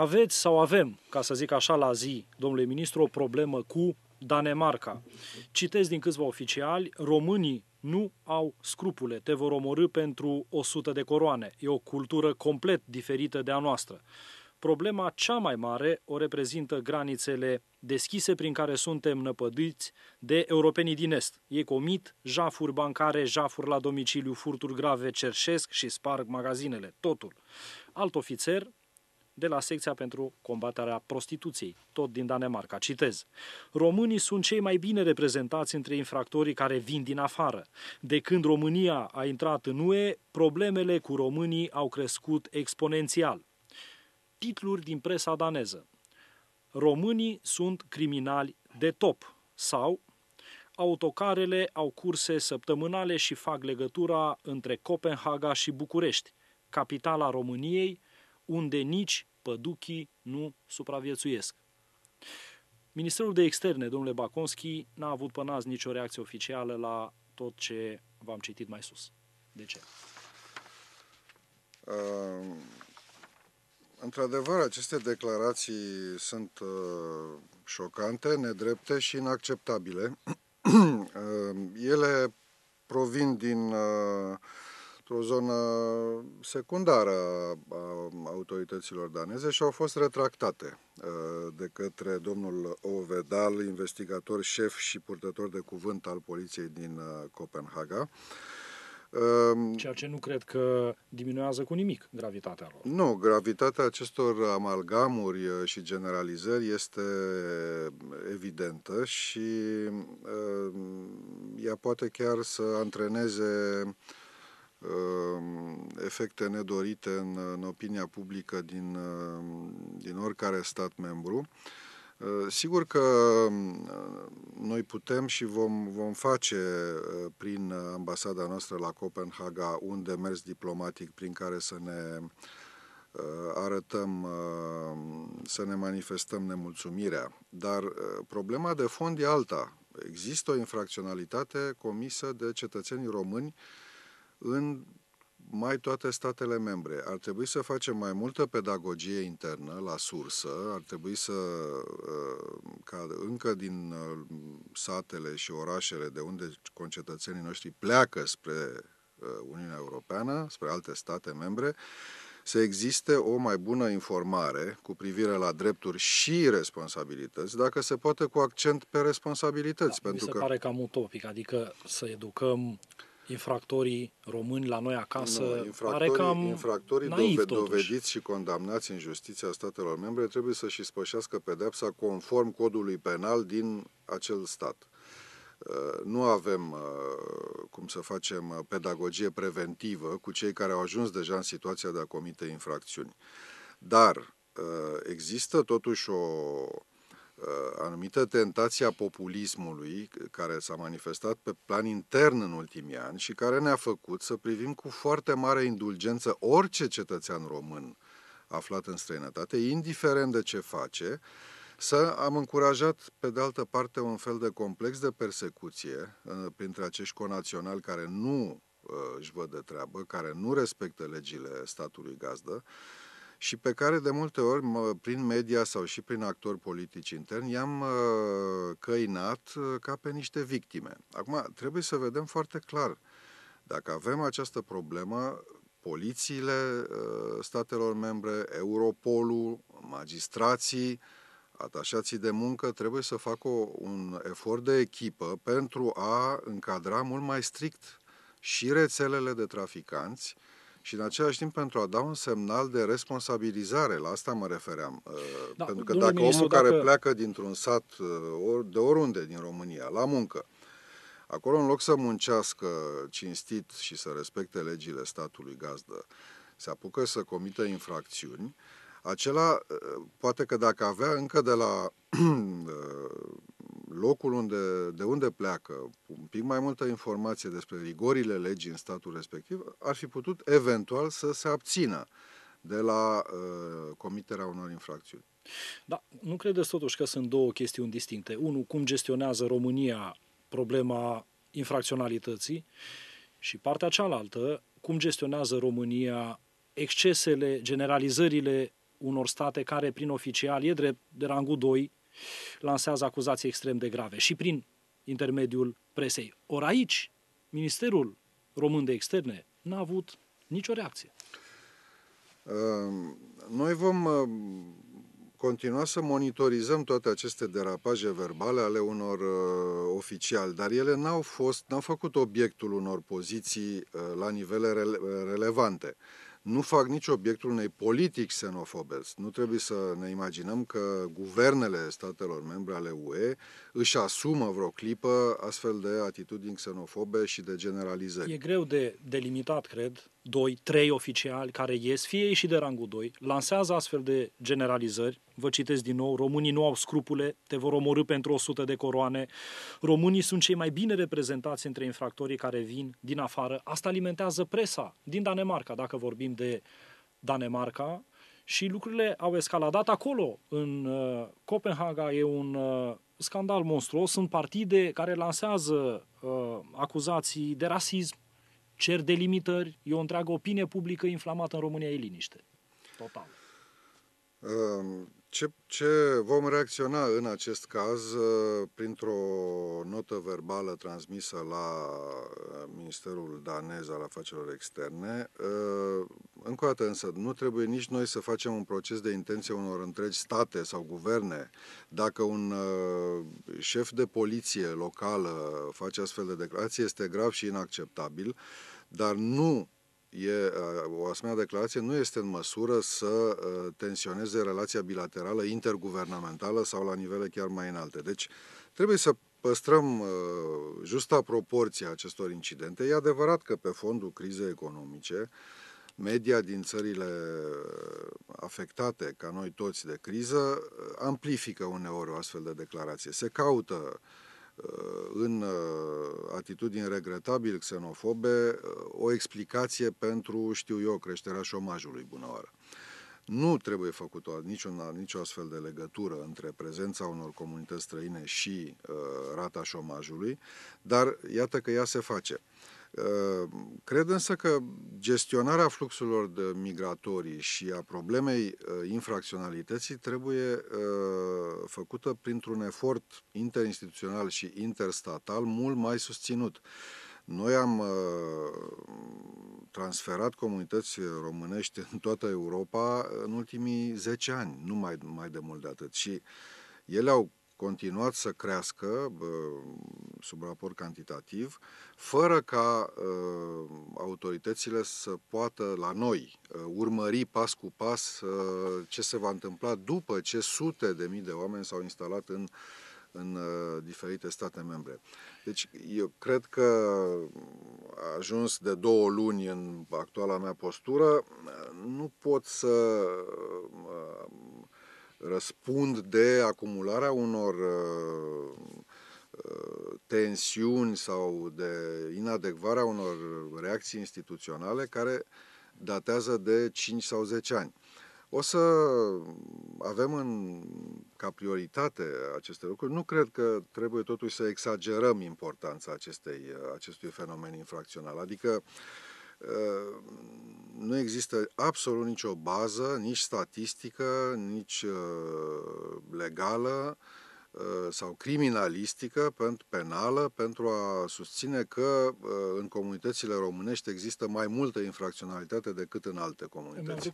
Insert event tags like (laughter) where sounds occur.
aveți sau avem, ca să zic așa la zi, domnule ministru, o problemă cu Danemarca. Citez din câțiva oficiali, românii nu au scrupule, te vor omorâ pentru 100 de coroane. E o cultură complet diferită de a noastră. Problema cea mai mare o reprezintă granițele deschise prin care suntem năpădiți de europenii din Est. Ei comit jafuri bancare, jafuri la domiciliu, furturi grave, cerșesc și sparg magazinele, totul. Alt ofițer, de la secția pentru combaterea prostituției, tot din Danemarca. Citez. Românii sunt cei mai bine reprezentați între infractorii care vin din afară. De când România a intrat în UE, problemele cu românii au crescut exponențial. Titluri din presa daneză. Românii sunt criminali de top sau autocarele au curse săptămânale și fac legătura între Copenhaga și București, capitala României, unde nici păduchii nu supraviețuiesc. Ministerul de Externe, domnule Baconski, n-a avut până azi nicio reacție oficială la tot ce v-am citit mai sus. De ce? Uh, într-adevăr, aceste declarații sunt uh, șocante, nedrepte și inacceptabile. (clears throat) uh, ele provin din uh, într-o zonă secundară a autorităților daneze și au fost retractate uh, de către domnul Ovedal, investigator șef și purtător de cuvânt al poliției din uh, Copenhaga. Um, Ceea ce nu cred că diminuează cu nimic gravitatea lor. Nu, gravitatea acestor amalgamuri uh, și generalizări este evidentă și ea poate chiar să antreneze Um, efecte nedorite în, în opinia publică din, um, din oricare stat membru. Uh, sigur că um, noi putem și vom, vom face uh, prin ambasada noastră la Copenhaga un demers diplomatic prin care să ne uh, arătăm, să ne manifestăm nemulțumirea. Dar problema de fond e alta. Există o infracționalitate comisă de cetățenii români în mai toate statele membre. Ar trebui să facem mai multă pedagogie internă la sursă, ar trebui să, uh, ca încă din uh, satele și orașele de unde concetățenii noștri pleacă spre uh, Uniunea Europeană, spre alte state membre, să existe o mai bună informare cu privire la drepturi și responsabilități, dacă se poate cu accent pe responsabilități. Da, pentru mi se că... pare cam utopic, adică să educăm infractorii români la noi acasă. Nu, infractorii, pare cam infractorii naiv, dove- dovediți și condamnați în justiția statelor membre trebuie să-și spășească pedepsa conform codului penal din acel stat. Uh, nu avem uh, cum să facem uh, pedagogie preventivă cu cei care au ajuns deja în situația de a comite infracțiuni. Dar există totuși o Uh, anumită tentație a populismului care s-a manifestat pe plan intern în ultimii ani și care ne-a făcut să privim cu foarte mare indulgență orice cetățean român aflat în străinătate, indiferent de ce face, să am încurajat, pe de altă parte, un fel de complex de persecuție uh, printre acești conaționali care nu uh, își văd de treabă, care nu respectă legile statului gazdă, și pe care de multe ori, prin media sau și prin actori politici interni, i-am uh, căinat uh, ca pe niște victime. Acum, trebuie să vedem foarte clar. Dacă avem această problemă, polițiile uh, statelor membre, Europolul, magistrații, atașații de muncă trebuie să facă un efort de echipă pentru a încadra mult mai strict și rețelele de traficanți, și în același timp pentru a da un semnal de responsabilizare, la asta mă refeream. Uh, da, pentru că dacă ministru, omul dacă... care pleacă dintr-un sat uh, de oriunde din România la muncă, acolo în loc să muncească cinstit și să respecte legile statului gazdă, se apucă să comită infracțiuni, acela uh, poate că dacă avea încă de la (clears throat) locul unde, de unde pleacă, un pic mai multă informație despre rigorile legii în statul respectiv, ar fi putut eventual să se abțină de la uh, comiterea unor infracțiuni. Da, nu credeți totuși că sunt două chestiuni distincte. Unul, cum gestionează România problema infracționalității și partea cealaltă, cum gestionează România excesele, generalizările unor state care prin oficial e drept de rangul 2 lansează acuzații extrem de grave și prin intermediul presei. Ori aici, Ministerul Român de Externe n-a avut nicio reacție. Ehm, noi vom ehm, continua să monitorizăm toate aceste derapaje verbale ale unor uh, oficiali, dar ele n-au fost, n-au făcut obiectul unor poziții uh, la nivele rele- relevante. Uh, nu fac nici obiectul unei politici xenofobe. Nu trebuie să ne imaginăm că guvernele statelor membre ale UE își asumă vreo clipă astfel de atitudini xenofobe și de generalizări. E greu de delimitat, cred, doi, trei oficiali care ies, fie ei și de rangul 2, lansează astfel de generalizări. Vă citesc din nou, românii nu au scrupule, te vor omorâ pentru 100 de coroane. Românii sunt cei mai bine reprezentați între infractorii care vin din afară. Asta alimentează presa din Danemarca, dacă vorbim de Danemarca. Și lucrurile au escaladat acolo. În uh, Copenhaga e un uh, scandal monstruos, sunt partide care lansează uh, acuzații de rasism, cer delimitări, e o întreagă opinie publică inflamată în România, e liniște. Total. Um, ce, ce vom reacționa în acest caz uh, printr-o notă verbală transmisă la uh, Ministerul danez al Afacerilor Externe? Uh, încă o dată însă, nu trebuie nici noi să facem un proces de intenție unor întregi state sau guverne. Dacă un uh, șef de poliție locală face astfel de declarații, este grav și inacceptabil, dar nu e, uh, o asemenea declarație nu este în măsură să uh, tensioneze relația bilaterală interguvernamentală sau la nivele chiar mai înalte. Deci trebuie să păstrăm uh, justa proporție a acestor incidente. E adevărat că pe fondul crizei economice, media din țările uh, afectate, ca noi toți, de criză, uh, amplifică uneori o astfel de declarație. Se caută uh, în atitudini regretabil xenofobe o explicație pentru, știu eu, creșterea șomajului, bună oară. Nu trebuie făcută niciun, nicio astfel de legătură între prezența unor comunități străine și uh, rata șomajului, dar iată că ea se face. Uh, Cred însă că gestionarea fluxurilor de migratorii și a problemei uh, infracționalității trebuie uh, făcută printr-un efort interinstituțional și interstatal mult mai susținut. Noi am uh, transferat comunități românești în toată Europa în ultimii 10 ani, nu mai, mai de mult de atât. Și ele au continuat să crească sub raport cantitativ, fără ca ă, autoritățile să poată la noi ă, urmări pas cu pas ă, ce se va întâmpla după ce sute de mii de oameni s-au instalat în în diferite state membre. Deci, eu cred că a ajuns de două luni în actuala mea postură, nu pot să răspund de acumularea unor uh, uh, tensiuni sau de inadecvarea unor reacții instituționale care datează de 5 sau 10 ani. O să avem în, ca prioritate aceste lucruri. Nu cred că trebuie totuși să exagerăm importanța acestei, acestui fenomen infracțional. Adică uh, nu există absolut nicio bază, nici statistică, nici uh, legală uh, sau criminalistică, pentru penală, pentru a susține că uh, în comunitățile românești există mai multă infracționalitate decât în alte comunități.